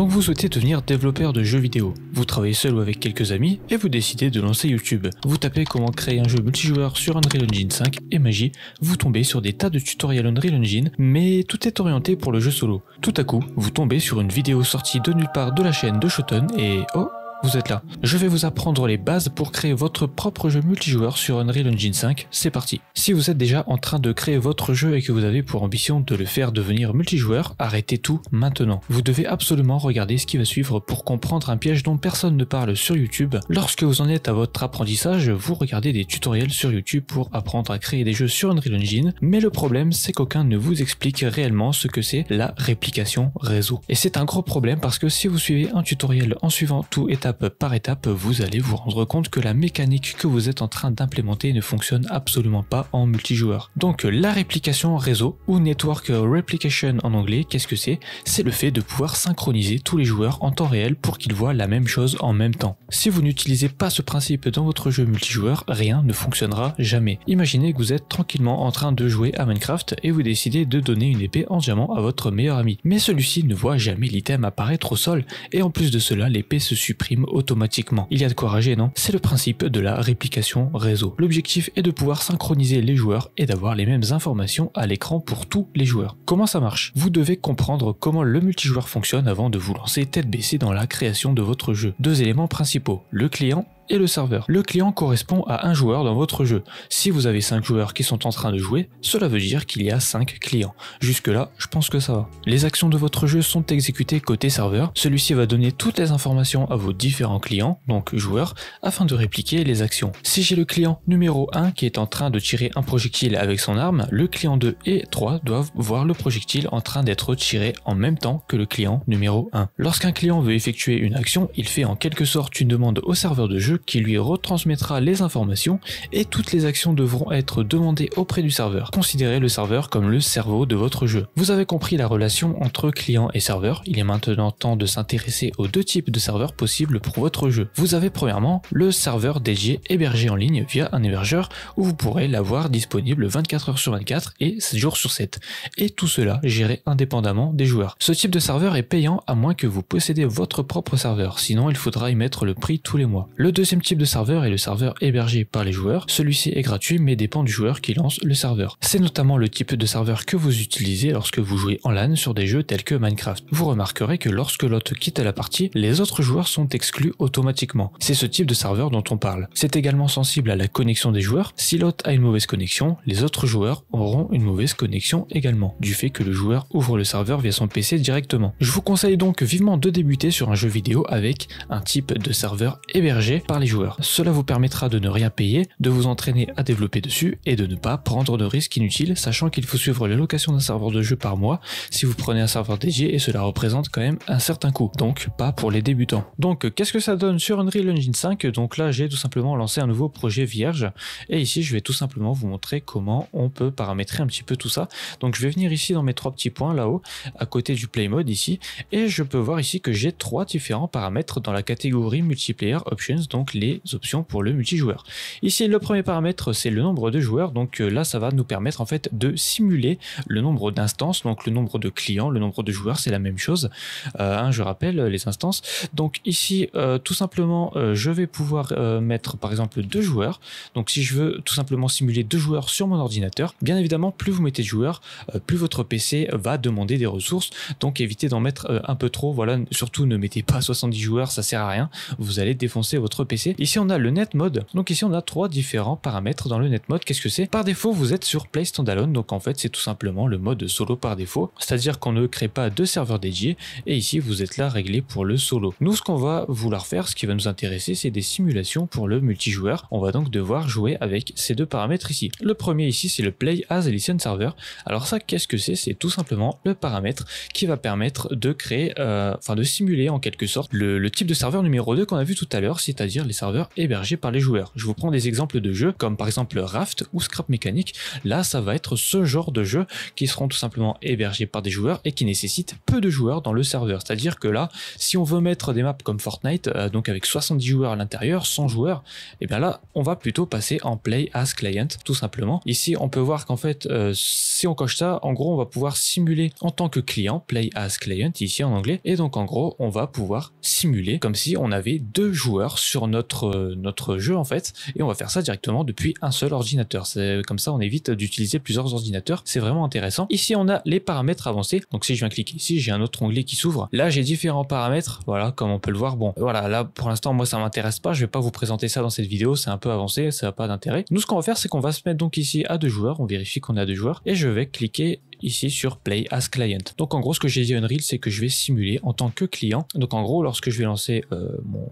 Donc vous souhaitez devenir développeur de jeux vidéo. Vous travaillez seul ou avec quelques amis et vous décidez de lancer YouTube. Vous tapez comment créer un jeu multijoueur sur Unreal Engine 5 et magie, vous tombez sur des tas de tutoriels Unreal Engine, mais tout est orienté pour le jeu solo. Tout à coup, vous tombez sur une vidéo sortie de nulle part de la chaîne de shoton et oh, vous êtes là. Je vais vous apprendre les bases pour créer votre propre jeu multijoueur sur Unreal Engine 5, c'est parti. Si vous êtes déjà en train de créer votre jeu et que vous avez pour ambition de le faire devenir multijoueur, arrêtez tout maintenant. Vous devez absolument regarder ce qui va suivre pour comprendre un piège dont personne ne parle sur YouTube. Lorsque vous en êtes à votre apprentissage, vous regardez des tutoriels sur YouTube pour apprendre à créer des jeux sur Unreal Engine, mais le problème c'est qu'aucun ne vous explique réellement ce que c'est la réplication réseau. Et c'est un gros problème parce que si vous suivez un tutoriel en suivant tout étape par étape, vous allez vous rendre compte que la mécanique que vous êtes en train d'implémenter ne fonctionne absolument pas en multijoueur. Donc la réplication réseau ou network replication en anglais, qu'est-ce que c'est C'est le fait de pouvoir synchroniser tous les joueurs en temps réel pour qu'ils voient la même chose en même temps. Si vous n'utilisez pas ce principe dans votre jeu multijoueur, rien ne fonctionnera jamais. Imaginez que vous êtes tranquillement en train de jouer à Minecraft et vous décidez de donner une épée en diamant à votre meilleur ami. Mais celui-ci ne voit jamais l'item apparaître au sol et en plus de cela, l'épée se supprime automatiquement. Il y a de quoi rager, non C'est le principe de la réplication réseau. L'objectif est de pouvoir synchroniser les joueurs et d'avoir les mêmes informations à l'écran pour tous les joueurs. Comment ça marche Vous devez comprendre comment le multijoueur fonctionne avant de vous lancer tête baissée dans la création de votre jeu. Deux éléments principaux, le client et le serveur. Le client correspond à un joueur dans votre jeu. Si vous avez 5 joueurs qui sont en train de jouer, cela veut dire qu'il y a 5 clients. Jusque-là, je pense que ça va. Les actions de votre jeu sont exécutées côté serveur. Celui-ci va donner toutes les informations à vos différents clients, donc joueurs, afin de répliquer les actions. Si j'ai le client numéro 1 qui est en train de tirer un projectile avec son arme, le client 2 et 3 doivent voir le projectile en train d'être tiré en même temps que le client numéro 1. Lorsqu'un client veut effectuer une action, il fait en quelque sorte une demande au serveur de jeu qui lui retransmettra les informations et toutes les actions devront être demandées auprès du serveur. Considérez le serveur comme le cerveau de votre jeu. Vous avez compris la relation entre client et serveur, il est maintenant temps de s'intéresser aux deux types de serveurs possibles pour votre jeu. Vous avez premièrement le serveur dédié hébergé en ligne via un hébergeur où vous pourrez l'avoir disponible 24 heures sur 24 et 7 jours sur 7. Et tout cela géré indépendamment des joueurs. Ce type de serveur est payant à moins que vous possédez votre propre serveur, sinon il faudra y mettre le prix tous les mois. Le deuxième type de serveur est le serveur hébergé par les joueurs. Celui-ci est gratuit mais dépend du joueur qui lance le serveur. C'est notamment le type de serveur que vous utilisez lorsque vous jouez en LAN sur des jeux tels que Minecraft. Vous remarquerez que lorsque l'hôte quitte la partie, les autres joueurs sont exclus automatiquement. C'est ce type de serveur dont on parle. C'est également sensible à la connexion des joueurs. Si l'hôte a une mauvaise connexion, les autres joueurs auront une mauvaise connexion également, du fait que le joueur ouvre le serveur via son PC directement. Je vous conseille donc vivement de débuter sur un jeu vidéo avec un type de serveur hébergé par joueurs. Cela vous permettra de ne rien payer, de vous entraîner à développer dessus et de ne pas prendre de risques inutiles, sachant qu'il faut suivre la location d'un serveur de jeu par mois si vous prenez un serveur dédié et cela représente quand même un certain coût, donc pas pour les débutants. Donc qu'est-ce que ça donne sur Unreal Engine 5 Donc là j'ai tout simplement lancé un nouveau projet vierge et ici je vais tout simplement vous montrer comment on peut paramétrer un petit peu tout ça. Donc je vais venir ici dans mes trois petits points là-haut à côté du play mode ici et je peux voir ici que j'ai trois différents paramètres dans la catégorie multiplayer options donc les options pour le multijoueur. Ici, le premier paramètre, c'est le nombre de joueurs. Donc euh, là, ça va nous permettre en fait de simuler le nombre d'instances, donc le nombre de clients, le nombre de joueurs, c'est la même chose. Euh, hein, je rappelle les instances. Donc ici, euh, tout simplement, je vais pouvoir mettre par exemple deux joueurs. Donc si je veux tout simplement simuler deux joueurs sur mon ordinateur, bien évidemment, plus vous mettez de joueurs, plus votre PC va demander des ressources. Donc évitez d'en mettre un peu trop. Voilà, surtout ne mettez pas 70 joueurs, ça sert à rien. Vous allez défoncer votre PC. Ici, on a le net mode. Donc ici, on a trois différents paramètres dans le net mode. Qu'est-ce que c'est Par défaut, vous êtes sur Play Standalone. Donc en fait, c'est tout simplement le mode solo par défaut. C'est-à-dire qu'on ne crée pas de serveur dédié. Et ici, vous êtes là réglé pour le solo. Nous, ce qu'on va vouloir faire, ce qui va nous intéresser, c'est des simulations pour le multijoueur. On va donc devoir jouer avec ces deux paramètres ici. Le premier ici, c'est le Play as a Listen Server. Alors ça, qu'est-ce que c'est C'est tout simplement le paramètre qui va permettre de créer, euh, enfin de simuler en quelque sorte le, le type de serveur numéro 2 qu'on a vu tout à l'heure, c'est-à-dire les serveurs hébergés par les joueurs. Je vous prends des exemples de jeux comme par exemple Raft ou Scrap mécanique Là, ça va être ce genre de jeux qui seront tout simplement hébergés par des joueurs et qui nécessitent peu de joueurs dans le serveur. C'est-à-dire que là, si on veut mettre des maps comme Fortnite, euh, donc avec 70 joueurs à l'intérieur, 100 joueurs, et eh bien là, on va plutôt passer en play as client, tout simplement. Ici, on peut voir qu'en fait, euh, si on coche ça, en gros, on va pouvoir simuler en tant que client, play as client, ici en anglais, et donc en gros, on va pouvoir simuler comme si on avait deux joueurs sur notre, euh, notre jeu en fait, et on va faire ça directement depuis un seul ordinateur. C'est euh, comme ça on évite d'utiliser plusieurs ordinateurs, c'est vraiment intéressant. Ici on a les paramètres avancés, donc si je viens cliquer ici, j'ai un autre onglet qui s'ouvre. Là j'ai différents paramètres, voilà, comme on peut le voir. Bon, voilà, là pour l'instant moi ça m'intéresse pas, je vais pas vous présenter ça dans cette vidéo, c'est un peu avancé, ça n'a pas d'intérêt. Nous ce qu'on va faire c'est qu'on va se mettre donc ici à deux joueurs, on vérifie qu'on a deux joueurs, et je vais cliquer ici sur Play as Client. Donc en gros, ce que j'ai dit Unreal, c'est que je vais simuler en tant que client. Donc en gros, lorsque je vais lancer euh,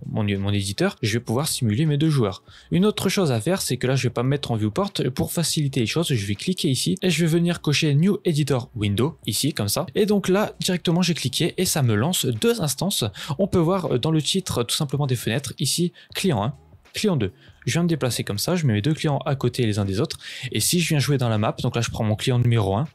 mon, éditeur, je vais pouvoir simuler mes deux joueurs. Une autre chose à faire, c'est que là, je vais pas me mettre en viewport. Pour faciliter les choses, je vais cliquer ici et je vais venir cocher New Editor Window ici, comme ça. Et donc là, directement, j'ai cliqué et ça me lance deux instances. On peut voir euh, dans le titre tout simplement des fenêtres ici, client 1, client 2 je viens me déplacer comme ça, je mets mes deux clients à côté les uns des autres, et si je viens jouer dans la map, donc là je prends mon client numéro 1,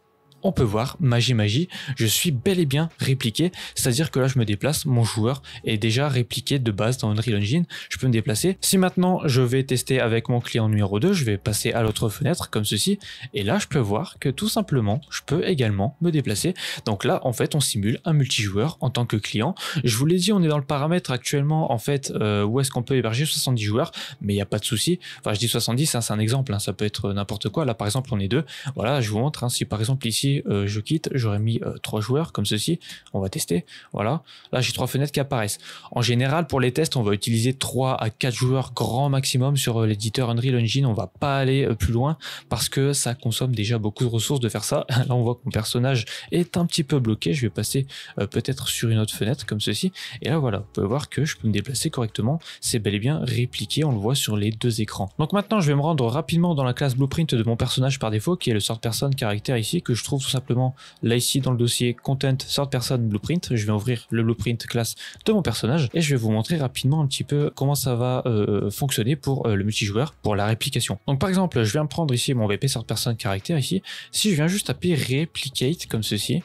on peut voir, magie magie, je suis bel et bien répliqué, c'est-à-dire que là je me déplace, mon joueur est déjà répliqué de base dans Unreal Engine, je peux me déplacer. Si maintenant je vais tester avec mon client numéro 2, je vais passer à l'autre fenêtre comme ceci, et là je peux voir que tout simplement je peux également me déplacer. Donc là en fait on simule un multijoueur en tant que client. Je vous l'ai dit, on est dans le paramètre actuellement en fait euh, où est-ce qu'on peut héberger 70 joueurs, mais il n'y a pas de souci. Enfin je dis 70, hein, c'est un exemple, hein, ça peut être n'importe quoi. Là par exemple on est deux. Voilà, je vous montre, hein, si par exemple ici euh, je quitte, j'aurais mis euh, trois joueurs comme ceci. On va tester. Voilà. Là, j'ai trois fenêtres qui apparaissent. En général, pour les tests, on va utiliser 3 à 4 joueurs grand maximum sur euh, l'éditeur Unreal Engine. On va pas aller plus loin parce que ça consomme déjà beaucoup de ressources de faire ça. Là, on voit que mon personnage est un petit peu bloqué. Je vais passer peut-être sur une autre fenêtre comme ceci. Et là, voilà, vous pouvez voir que je peux me déplacer correctement. C'est bel et bien répliqué. On le voit sur les deux écrans. Donc maintenant, je vais me rendre rapidement dans la classe Blueprint de mon personnage par défaut, qui est le sort personne caractère ici, que je trouve tout simplement, là ici dans le dossier Content Sort Person Blueprint, je vais ouvrir le blueprint classe de mon personnage et je vais vous montrer rapidement un petit peu comment ça va euh, fonctionner pour euh, le multijoueur, pour la réplication. Donc par exemple, je viens prendre ici mon VP Sort Person caractère ici, si je viens juste taper Replicate comme ceci,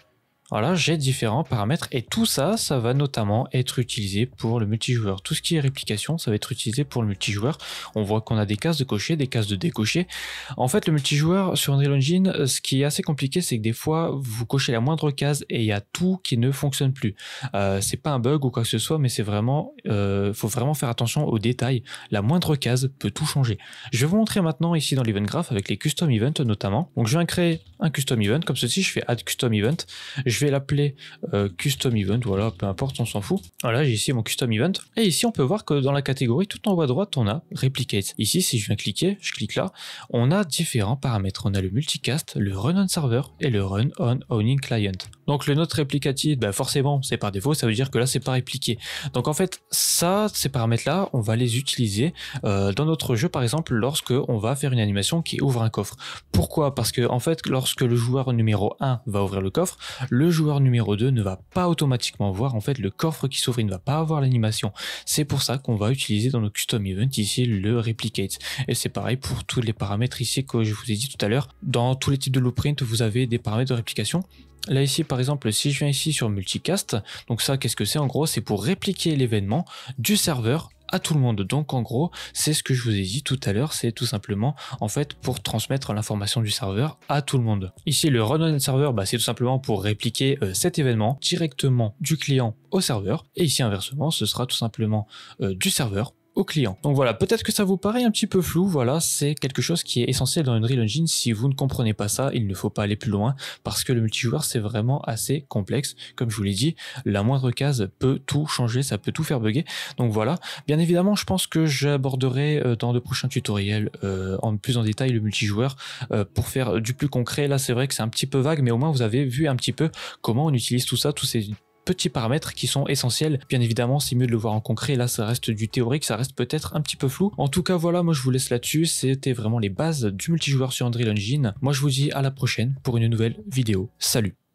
voilà, j'ai différents paramètres et tout ça, ça va notamment être utilisé pour le multijoueur. Tout ce qui est réplication, ça va être utilisé pour le multijoueur. On voit qu'on a des cases de cocher, des cases de décocher. En fait, le multijoueur sur Unreal Engine, euh, ce qui est assez compliqué, c'est que des fois, vous cochez la moindre case et il y a tout qui ne fonctionne plus. Euh, c'est pas un bug ou quoi que ce soit, mais c'est vraiment, euh, faut vraiment faire attention aux détails. La moindre case peut tout changer. Je vais vous montrer maintenant ici dans l'event graph avec les custom events notamment. Donc, je viens créer un custom event comme ceci. Je fais add custom event je vais l'appeler euh, custom event, voilà, peu importe, on s'en fout. Voilà, j'ai ici mon custom event. Et ici, on peut voir que dans la catégorie, tout en haut à droite, on a replicate. Ici, si je viens cliquer, je clique là, on a différents paramètres. On a le multicast, le run on server et le run on owning client. Donc le Note réplicative ben, forcément, c'est par défaut, ça veut dire que là, c'est pas répliqué. Donc en fait, ça, ces paramètres-là, on va les utiliser euh, dans notre jeu, par exemple, lorsque on va faire une animation qui ouvre un coffre. Pourquoi Parce que en fait, lorsque le joueur numéro 1 va ouvrir le coffre, le joueur numéro 2 ne va pas automatiquement voir en fait le coffre qui s'ouvre, il ne va pas avoir l'animation. C'est pour ça qu'on va utiliser dans nos custom event ici le replicate. Et c'est pareil pour tous les paramètres ici que je vous ai dit tout à l'heure. Dans tous les types de blueprint, vous avez des paramètres de réplication Là ici par exemple si je viens ici sur multicast, donc ça qu'est-ce que c'est en gros c'est pour répliquer l'événement du serveur à tout le monde. Donc en gros, c'est ce que je vous ai dit tout à l'heure, c'est tout simplement en fait pour transmettre l'information du serveur à tout le monde. Ici le run on server, bah, c'est tout simplement pour répliquer euh, cet événement directement du client au serveur. Et ici inversement, ce sera tout simplement euh, du serveur client Donc voilà, peut-être que ça vous paraît un petit peu flou, voilà, c'est quelque chose qui est essentiel dans une Unreal Engine. Si vous ne comprenez pas ça, il ne faut pas aller plus loin parce que le multijoueur c'est vraiment assez complexe. Comme je vous l'ai dit, la moindre case peut tout changer, ça peut tout faire bugger. Donc voilà, bien évidemment, je pense que j'aborderai euh, dans de prochains tutoriels euh, en plus en détail le multijoueur euh, pour faire du plus concret. Là, c'est vrai que c'est un petit peu vague, mais au moins vous avez vu un petit peu comment on utilise tout ça, tous ces petits paramètres qui sont essentiels. Bien évidemment, c'est mieux de le voir en concret. Là, ça reste du théorique, ça reste peut-être un petit peu flou. En tout cas, voilà, moi je vous laisse là-dessus. C'était vraiment les bases du multijoueur sur Unreal Engine. Moi, je vous dis à la prochaine pour une nouvelle vidéo. Salut